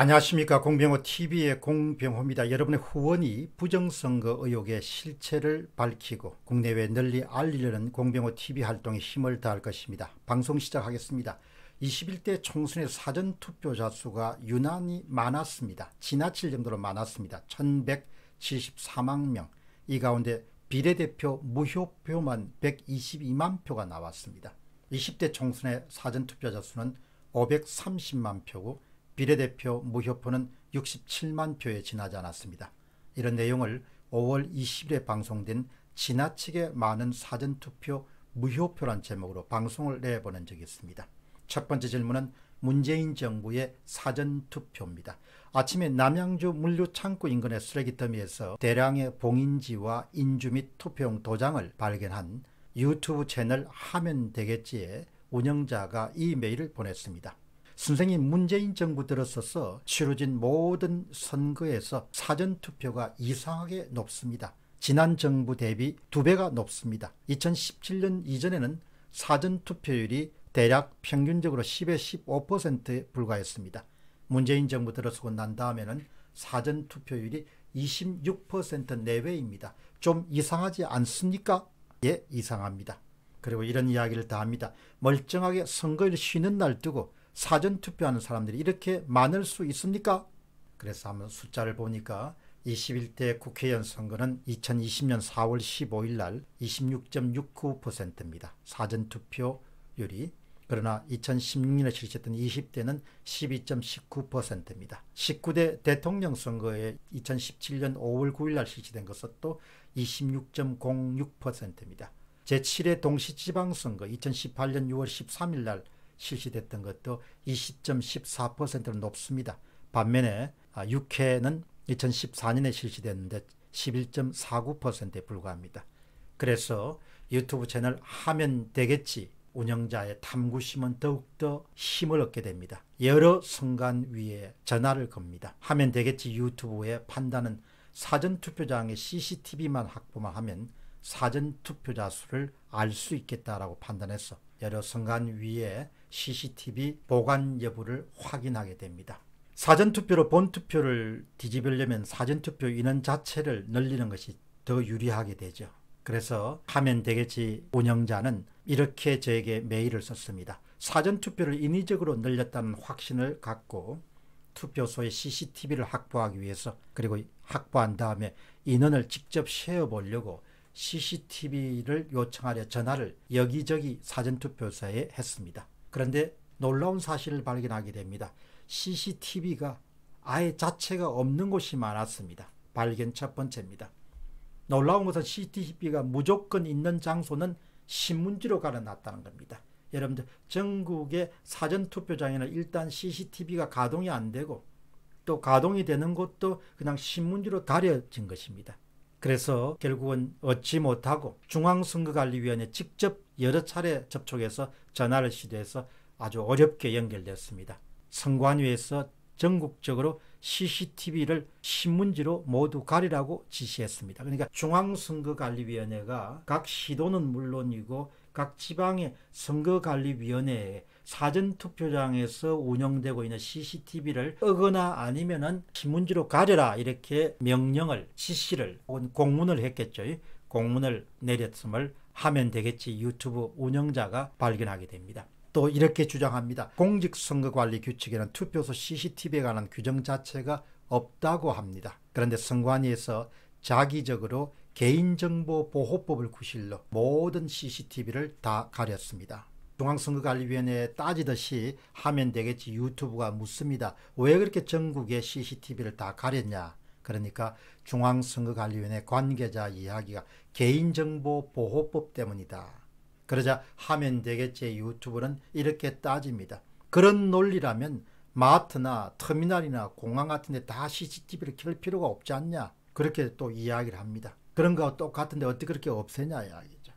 안녕하십니까 공병호 TV의 공병호입니다. 여러분의 후원이 부정선거 의혹의 실체를 밝히고 국내외 널리 알리려는 공병호 TV 활동에 힘을 다할 것입니다. 방송 시작하겠습니다. 21대 총선의 사전투표자 수가 유난히 많았습니다. 지나칠 정도로 많았습니다. 1174만 명. 이 가운데 비례대표 무효표만 122만 표가 나왔습니다. 20대 총선의 사전투표자 수는 530만 표고 비례대표 무효표는 67만 표에 지나지 않았습니다. 이런 내용을 5월 20일에 방송된 지나치게 많은 사전투표 무효표란 제목으로 방송을 내보낸 적이 있습니다. 첫 번째 질문은 문재인 정부의 사전투표입니다. 아침에 남양주 물류창고 인근의 쓰레기 더미에서 대량의 봉인지와 인주 및 투표용 도장을 발견한 유튜브 채널 하면 되겠지의 운영자가 이 메일을 보냈습니다. 선생이 문재인 정부 들어서서 치러진 모든 선거에서 사전투표가 이상하게 높습니다. 지난 정부 대비 두배가 높습니다. 2017년 이전에는 사전투표율이 대략 평균적으로 10에 15%에 불과했습니다. 문재인 정부 들어서고 난 다음에는 사전투표율이 26% 내외입니다. 좀 이상하지 않습니까? 예, 이상합니다. 그리고 이런 이야기를 다 합니다. 멀쩡하게 선거일 쉬는 날 뜨고 사전 투표하는 사람들이 이렇게 많을 수 있습니까? 그래서 한번 숫자를 보니까 21대 국회의원 선거는 2020년 4월 15일 날 26.69%입니다. 사전 투표율이 그러나 2016년에 실시했던 20대는 12.19%입니다. 19대 대통령 선거에 2017년 5월 9일 날 실시된 것은 또 26.06%입니다. 제7회 동시지방선거 2018년 6월 13일 날 실시됐던 것도 20.14%로 높습니다. 반면에 아, 육회는 2014년에 실시됐는데 11.49%에 불과합니다. 그래서 유튜브 채널 하면 되겠지 운영자의 탐구심은 더욱더 힘을 얻게 됩니다. 여러 순간 위에 전화를 겁니다. 하면 되겠지 유튜브의 판단은 사전투표장의 CCTV만 확보만 하면 사전 투표자 수를 알 수 있겠다라고 판단해서 여러 선관 위에 CCTV 보관 여부를 확인하게 됩니다. 사전투표로 본투표를 뒤집으려면 사전투표 인원 자체를 늘리는 것이 더 유리하게 되죠. 그래서 하면 되겠지 운영자는 이렇게 저에게 메일을 썼습니다. 사전투표를 인위적으로 늘렸다는 확신을 갖고 투표소에 CCTV를 확보하기 위해서 그리고 확보한 다음에 인원을 직접 세어보려고 CCTV를 요청하려 전화를 여기저기 사전투표소에 했습니다. 그런데 놀라운 사실을 발견하게 됩니다. CCTV가 아예 자체가 없는 곳이 많았습니다. 발견 첫 번째입니다. 놀라운 것은 CCTV가 무조건 있는 장소는 신문지로 가려놨다는 겁니다. 여러분들 전국의 사전투표장에는 일단 CCTV가 가동이 안 되고 또 가동이 되는 곳도 그냥 신문지로 가려진 것입니다. 그래서 결국은 얻지 못하고 중앙선거관리위원회 직접 여러 차례 접촉해서 전화를 시도해서 아주 어렵게 연결됐습니다. 선관위에서 전국적으로 CCTV를 신문지로 모두 가리라고 지시했습니다. 그러니까 중앙선거관리위원회가 각 시도는 물론이고 각 지방의 선거관리위원회에 사전 투표장에서 운영되고 있는 CCTV를 끄거나 아니면은 신문지로 가려라 이렇게 명령을 지시를 혹은 공문을 했겠죠. 공문을 내렸음을 하면 되겠지 유튜브 운영자가 발견하게 됩니다. 또 이렇게 주장합니다. 공직선거관리 규칙에는 투표소 CCTV에 관한 규정 자체가 없다고 합니다. 그런데 선관위에서 자기적으로 개인정보보호법을 구실로 모든 CCTV를 다 가렸습니다. 중앙선거관리위원회에 따지듯이 하면 되겠지 유튜브가 묻습니다. 왜 그렇게 전국에 CCTV를 다 가렸냐. 그러니까 중앙선거관리위원회 관계자 이야기가 개인정보보호법 때문이다. 그러자 하면 되겠지 유튜브는 이렇게 따집니다. 그런 논리라면 마트나 터미널이나 공항 같은 데 다 CCTV를 켤 필요가 없지 않냐. 그렇게 또 이야기를 합니다. 그런 거 똑같은데 어떻게 그렇게 없애냐 이야기죠.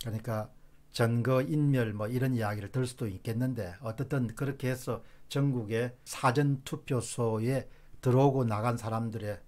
그러니까 전거 인멸 뭐 이런 이야기를 들 수도 있겠는데 어떻든 그렇게 해서 전국의 사전투표소에 들어오고 나간 사람들의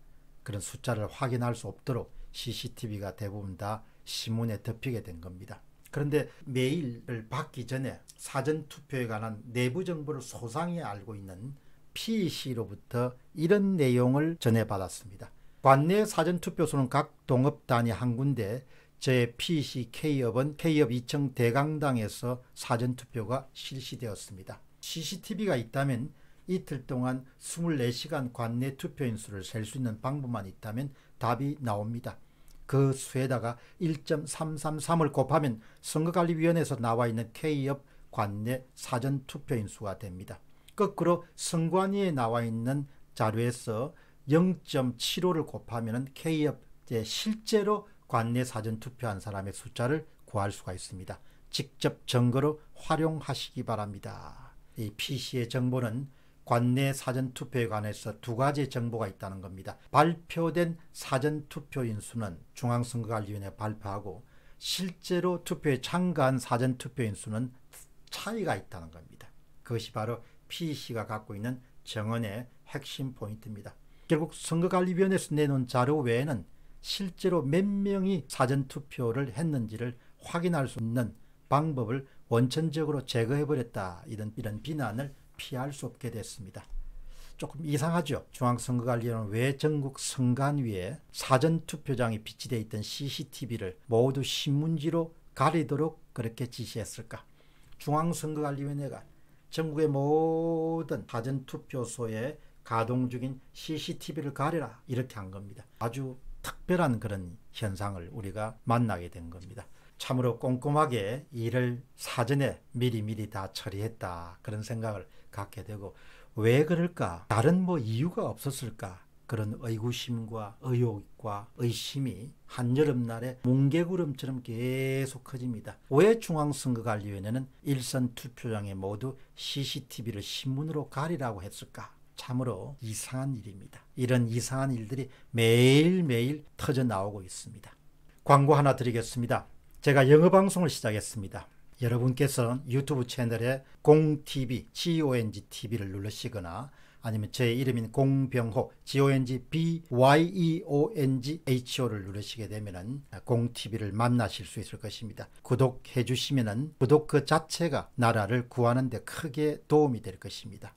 그런 숫자를 확인할 수 없도록 CCTV가 대부분 다 신문에 덮이게 된 겁니다. 그런데 메일을 받기 전에 사전투표에 관한 내부 정보를 소상히 알고 있는 p c 로부터 이런 내용을 전해받았습니다. 관내 사전투표소는 각 동업단이 한 군데 JPC K업은 K업 2층 대강당에서 사전투표가 실시되었습니다. CCTV가 있다면 이틀 동안 24시간 관내 투표인 수를 셀 수 있는 방법만 있다면 답이 나옵니다. 그 수에다가 1.333을 곱하면 선거관리위원회에서 나와 있는 K업 관내 사전 투표인 수가 됩니다. 거꾸로 선관위에 나와 있는 자료에서 0.75를 곱하면 K업 실제로 관내 사전 투표한 사람의 숫자를 구할 수가 있습니다. 직접 정거로 활용하시기 바랍니다. 이 PC의 정보는 관내 사전투표에 관해서 두 가지 정보가 있다는 겁니다. 발표된 사전투표인 수는 중앙선거관리위원회 발표하고 실제로 투표에 참가한 사전투표인 수는 차이가 있다는 겁니다. 그것이 바로 PC가 갖고 있는 정언의 핵심 포인트입니다. 결국 선거관리위원회에서 내놓은 자료 외에는 실제로 몇 명이 사전투표를 했는지를 확인할 수 있는 방법을 원천적으로 제거해버렸다. 이런, 이런 비난을 피할 수 없게 됐습니다. 조금 이상하죠. 중앙선거관리원회왜 전국 선관위에 사전투표장이 비치되어 있던 CCTV를 모두 신문지로 가리도록 그렇게 지시했을까? 중앙선거관리위원회가 전국의 모든 사전투표소에 가동 중인 CCTV를 가리라 이렇게 한 겁니다. 아주 특별한 그런 현상을 우리가 만나게 된 겁니다. 참으로 꼼꼼하게 일을 사전에 미리미리 다 처리했다 그런 생각을 갖게 되고 왜 그럴까? 다른 뭐 이유가 없었을까? 그런 의구심과 의혹과 의심이 한여름날에 뭉개구름처럼 계속 커집니다. 왜 중앙선거관리위원회는 일선 투표장에 모두 CCTV를 신문으로 가리라고 했을까? 참으로 이상한 일입니다. 이런 이상한 일들이 매일매일 터져 나오고 있습니다. 광고 하나 드리겠습니다. 제가 영어 방송을 시작했습니다. 여러분께서는 유튜브 채널에 공TV, GONG TV를 눌러시거나 아니면 제 이름인 공병호, GONG BYEONG HO를 누르시게 되면 공TV를 만나실 수 있을 것입니다. 구독해 주시면 구독 그 자체가 나라를 구하는데 크게 도움이 될 것입니다.